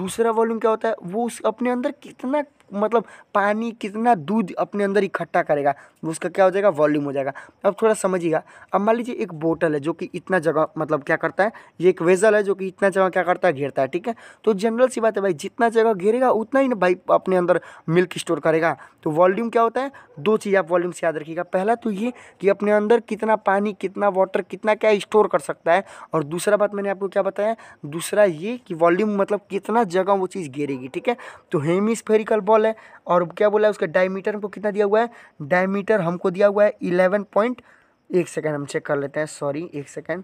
दूसरा वॉल्यूम क्या होता है वो उस अपने अंदर कितना मतलब पानी कितना दूध अपने अंदर इकट्ठा करेगा उसका क्या हो जाएगा वॉल्यूम हो जाएगा अब थोड़ा समझिएगा अब मान लीजिए एक बोटल है जो कि इतना जगह मतलब क्या करता है ये एक वेजल है जो कि इतना जगह क्या करता है घेरता है ठीक है तो जनरल सी बात है भाई जितना जगह घेरेगा उतना ही ना भाई अपने अंदर मिल्क स्टोर करेगा तो वॉल्यूम क्या होता है दो चीज़ आप वॉल्यूम से याद रखिएगा पहला तो ये कि अपने अंदर कितना पानी कितना वाटर कितना क्या स्टोर कर सकता है और दूसरा बात मैंने आपको क्या बताया दूसरा ये कि वॉल्यूम मतलब कितना जगह वो चीज़ घेरेगी ठीक है तो हेमिस्फेरिकल बॉल बॉल है और क्या बोला है उसके डायमीटर हमको कितना दिया हुआ है डायमीटर हमको दिया हुआ है इलेवन पॉइंट एक सेकेंड हम चेक कर लेते हैं सॉरी एक सेकेंड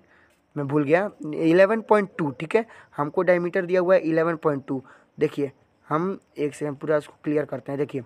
मैं भूल गया इलेवन पॉइंट टू ठीक है हमको डायमीटर दिया हुआ है इलेवन पॉइंट टू देखिए हम एक सेकेंड पूरा उसको क्लियर करते हैं देखिए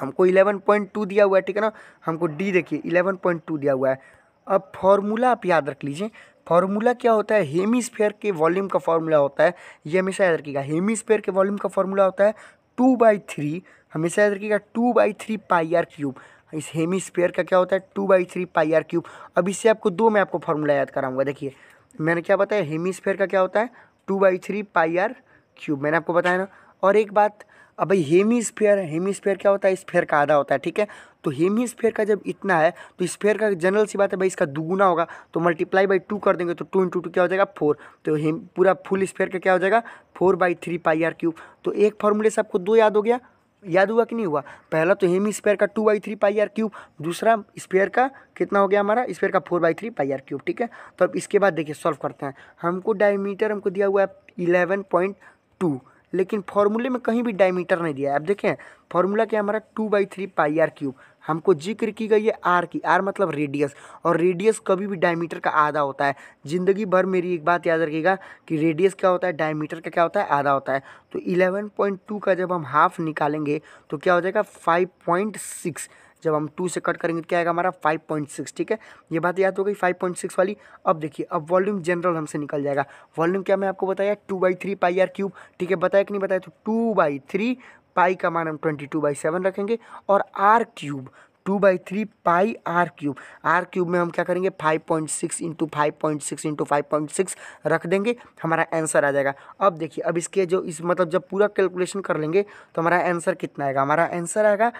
हमको इलेवन पॉइंट टू दिया हुआ है ठीक है ना हमको डी देखिए इलेवन पॉइंट टू दिया हुआ है अब फार्मूला आप याद रख लीजिए फार्मूला क्या होता है हेमी के वॉल्यूम का फार्मूला होता है ये हमेशा याद रखिएगा हेमी के वॉल्यूम का फार्मूला होता है टू बाई थ्री हमेशा याद रखिएगा two by three pi R cube इस हेमी स्पेयर का क्या होता है two by three pi R cube अब इससे आपको दो मैं आपको फॉर्मूला याद कराऊंगा देखिए मैंने क्या बताया हेमी स्पेयर का क्या होता है two by three pi R cube मैंने आपको बताया ना और एक बात अब भाई हेमी स्पेयर हेमी स्पेयर क्या होता है स्पेयर का आधा होता है ठीक है तो हेमी स्पेयर का जब इतना है तो स्फेयर का जनरल सी बात है भाई इसका दुगुना होगा तो मल्टीप्लाई बाई टू कर देंगे तो टू इंटू टू क्या हो जाएगा फोर तो हेम पूरा फुल स्फेयर का क्या हो जाएगा four by three pi R cube तो एक फार्मूले से आपको दो याद हो गया याद हुआ कि नहीं हुआ पहला तो हेमी स्पेयर का two by three pi R cube दूसरा स्पेयर का कितना हो गया हमारा स्पेयर का four by three pi R cube ठीक है तो अब इसके बाद देखिए सॉल्व करते हैं हमको डायमीटर हमको दिया हुआ है इलेवन पॉइंट टू लेकिन फॉर्मूले में कहीं भी डायमीटर नहीं दिया है अब देखें फॉर्मूला क्या हमारा two by three pi R cube हमको जिक्र की गई है आर की आर मतलब रेडियस और रेडियस कभी भी डायमीटर का आधा होता है ज़िंदगी भर मेरी एक बात याद रखिएगा कि रेडियस क्या होता है डायमीटर का क्या होता है आधा होता है तो इलेवन पॉइंट टू का जब हम हाफ निकालेंगे तो क्या हो जाएगा फाइव पॉइंट सिक्स जब हम टू से कट करेंगे तो क्या आएगा हमारा फाइव पॉइंट सिक्स ठीक है ये बात याद हो गई फाइव पॉइंट सिक्स वाली अब देखिए अब वॉल्यूम जनरल हमसे निकल जाएगा वॉल्यूम क्या मैं आपको बताया two by three pi R cube ठीक है बताया कि नहीं बताया तो टू बाई थ्री पाई का मान हम ट्वेंटी टू बाई सेवन रखेंगे और R cube two by three pi R cube R cube में हम क्या करेंगे five point six into five point six into five point six रख देंगे हमारा आंसर आ जाएगा अब देखिए अब इसके जो इस मतलब जब पूरा कैलकुलेशन कर लेंगे तो हमारा आंसर कितना आएगा हमारा आंसर आएगा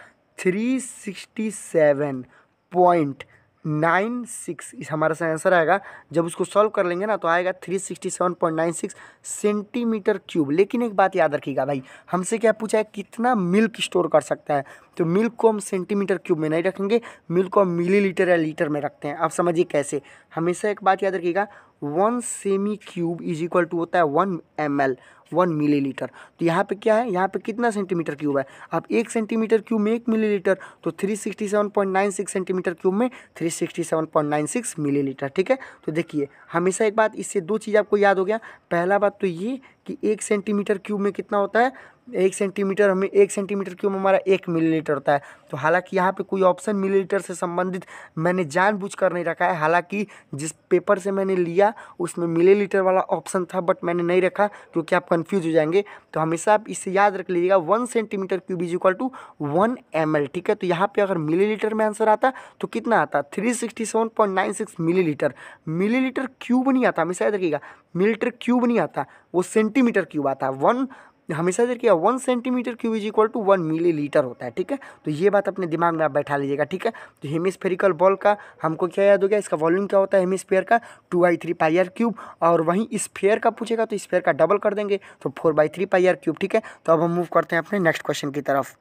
three sixty seven point nine six इस हमारा से आंसर आएगा जब उसको सॉल्व कर लेंगे ना तो आएगा three sixty seven point nine six centimetre cube लेकिन एक बात याद रखिएगा भाई हमसे क्या पूछा है कितना मिल्क स्टोर कर सकता है तो मिल्क को हम सेंटीमीटर क्यूब में नहीं रखेंगे मिल्क को हम लीटर या लीटर में रखते हैं आप समझिए कैसे हमेशा एक बात याद रखिएगा one semi cube is equal to होता है one M L one millilitre तो यहाँ पे क्या है यहाँ पे कितना सेंटीमीटर क्यूब है अब एक सेंटीमीटर क्यूब में एक मिलीलीटर तो three sixty seven point nine six centimetre cube में three sixty seven point nine six millilitre ठीक है तो देखिए हमेशा एक बात इससे दो चीज़ आपको याद हो गया पहला बात तो ये कि एक सेंटीमीटर क्यूब में कितना होता है एक सेंटीमीटर हमें एक सेंटीमीटर क्यूब में हमारा एक मिलीलीटर होता है तो हालांकि यहाँ पे कोई ऑप्शन मिलीलीटर से संबंधित मैंने जानबूझकर नहीं रखा है हालांकि जिस पेपर से मैंने लिया उसमें मिलीलीटर वाला ऑप्शन था बट मैंने नहीं रखा क्योंकि आपका कन्फ्यूज हो जाएंगे तो हमेशा आप इसे याद रख लीजिएगा one centimetre cube is equal to one M ठीक है तो यहाँ पे अगर मिलीलीटर में आंसर आता तो कितना आता three sixty seven point nine six millilitre millilitre cube नहीं आता हमेशा याद रखिएगा मिलीलीटर क्यूब नहीं आता वो सेंटीमीटर क्यूब आता वन हमेशा जर किया one centimetre cube is equal to one millilitre होता है ठीक है तो ये बात अपने दिमाग में आप बैठा लीजिएगा ठीक है तो हेमिस्फेरिकल बॉल का हमको क्या याद हो गया इसका वॉल्यूम क्या होता है हेमिस्फेयर का two by three pi R cube और वहीं स्फेयर का पूछेगा तो स्फेयर का डबल कर देंगे तो four by three pi R cube ठीक है तो अब हम मूव करते हैं अपने नेक्स्ट क्वेश्चन की तरफ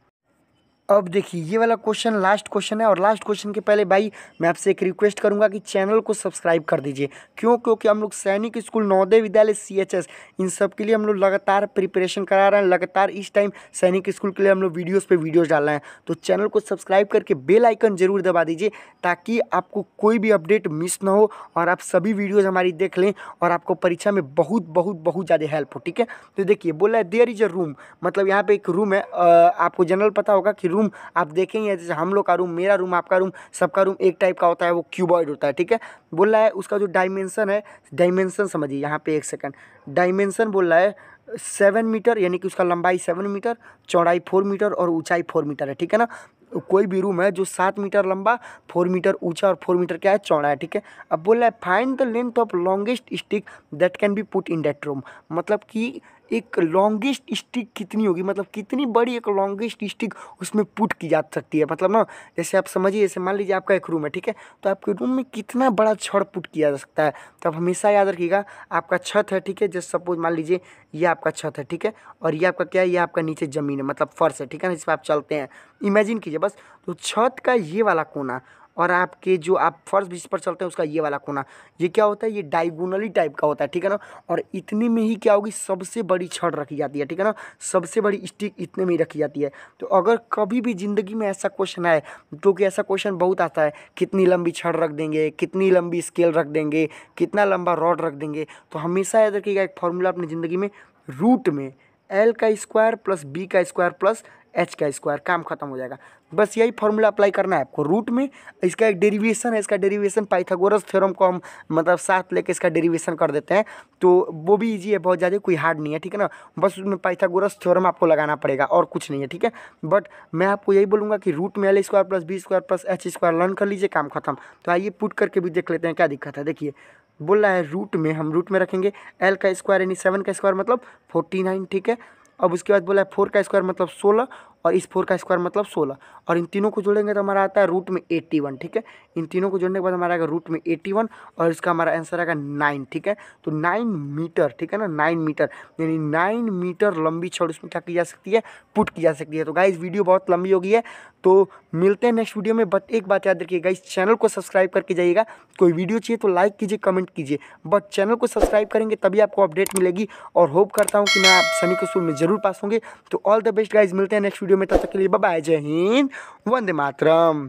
अब देखिए ये वाला क्वेश्चन लास्ट क्वेश्चन है और लास्ट क्वेश्चन के पहले भाई मैं आपसे एक रिक्वेस्ट करूंगा कि चैनल को सब्सक्राइब कर दीजिए क्यों क्योंकि हम लोग सैनिक स्कूल नवोदय विद्यालय सीएचएस इन सब के लिए हम लोग लगातार प्रिपरेशन करा रहे हैं लगातार इस टाइम सैनिक स्कूल के लिए हम लोग वीडियोज़ पर वीडियोज़ डाल रहे हैं तो चैनल को सब्सक्राइब करके बेल आइकन जरूर दबा दीजिए ताकि आपको कोई भी अपडेट मिस ना हो और आप सभी वीडियोज़ हमारी देख लें और आपको परीक्षा में बहुत बहुत बहुत ज़्यादा हेल्प हो ठीक है तो देखिए बोला है देयर इज़ अ रूम मतलब यहाँ पर एक रूम है आपको जनरल पता होगा कि रूम रूम आप देखेंगे जैसे हम लोग का रूम मेरा रूम आपका रूम सबका रूम एक टाइप का होता है वो क्यूबॉइड होता है ठीक है बोल रहा है उसका जो डायमेंसन है डायमेंसन समझिए यहाँ पे एक सेकंड डायमेंसन बोल रहा है सेवन मीटर यानी कि उसका लंबाई सेवन मीटर चौड़ाई फोर मीटर और ऊंचाई फोर मीटर है ठीक है ना कोई भी रूम है जो सात मीटर लंबा फोर मीटर ऊंचा और फोर मीटर क्या है चौड़ा है ठीक है अब बोल रहा है find the length of longest stick that can be put in that room मतलब कि एक लॉन्गेस्ट स्टिक कितनी होगी मतलब कितनी बड़ी एक लॉन्गेस्ट स्टिक उसमें पुट की जा सकती है मतलब ना जैसे आप समझिए जैसे मान लीजिए आपका एक रूम है ठीक है तो आपके रूम में कितना बड़ा छड़ पुट किया जा सकता है तो आप हमेशा याद रखिएगा आपका छत है ठीक है जैसे सपोज मान लीजिए ये आपका छत है ठीक है और ये आपका क्या है ये आपका नीचे ज़मीन है मतलब फर्श है ठीक है ना इस पर आप चलते हैं इमेजिन कीजिए बस तो छत का ये वाला कोना और आपके जो आप फर्स्ट बेसिस पर चलते हैं उसका ये वाला कोना ये क्या होता है ये डाइगोनली टाइप का होता है ठीक है ना और इतने में ही क्या होगी सबसे बड़ी छड़ रखी जाती है ठीक है ना सबसे बड़ी स्टिक इतने में ही रखी जाती है तो अगर कभी भी ज़िंदगी में ऐसा क्वेश्चन आए तो कि ऐसा क्वेश्चन बहुत आता है कितनी लंबी छड़ रख देंगे कितनी लंबी स्केल रख देंगे कितना लंबा रॉड रख देंगे तो हमेशा याद रखिएगा एक फार्मूला अपनी ज़िंदगी में रूट में एल का स्क्वायर प्लस बी का स्क्वायर प्लस एच का स्क्वायर काम खत्म हो जाएगा बस यही फॉर्मूला अप्लाई करना है आपको रूट में इसका एक डेरिवेशन है इसका डेरिवेशन पाइथागोरस थ्योरम को हम मतलब साथ लेके इसका डेरिवेशन कर देते हैं तो वो भी इजी है बहुत ज़्यादा कोई हार्ड नहीं है ठीक है ना बस उसमें पाइथागोरस थ्योरम आपको लगाना पड़ेगा और कुछ नहीं है ठीक है बट मैं आपको यही बोलूँगा कि रूट में L square plus B square plus H square learn कर लीजिए काम खत्म तो आइए पुट करके भी देख लेते हैं क्या दिक्कत है देखिए बोल रहा है रूट में हम रूट में रखेंगे एल का स्क्वायर यानी सेवन का स्क्वायर मतलब फोर्टी नाइन ठीक है अब उसके बाद बोला है फोर का स्क्वायर मतलब सोलह और इस फोर का स्क्वायर मतलब सोलह और इन तीनों को जोड़ेंगे तो हमारा आता है रूट में एट्टी वन ठीक है इन तीनों को जोड़ने के बाद हमारा आएगा रूट में एट्टी वन और इसका हमारा आंसर आएगा नाइन ठीक है तो नाइन मीटर ठीक है ना नाइन मीटर यानी नाइन मीटर लंबी छड़ उसमें क्या की जा सकती है पुट की जा सकती है तो गाइज वीडियो बहुत लंबी होगी है तो मिलते हैं नेक्स्ट वीडियो में बट एक बात याद रखिएगा इस चैनल को सब्सक्राइब करके जाइएगा कोई वीडियो चाहिए तो लाइक कीजिए कमेंट कीजिए बट चैनल को सब्सक्राइब करेंगे तभी आपको अपडेट मिलेगी और होप करता हूँ कि मैं आप सनी कसूर में जरूर पास होंगे तो ऑल द बेस्ट गाइज मिलते हैं नेक्स्ट वीडियो में तब तक के लिए बाय जय हिंद वंदे मातरम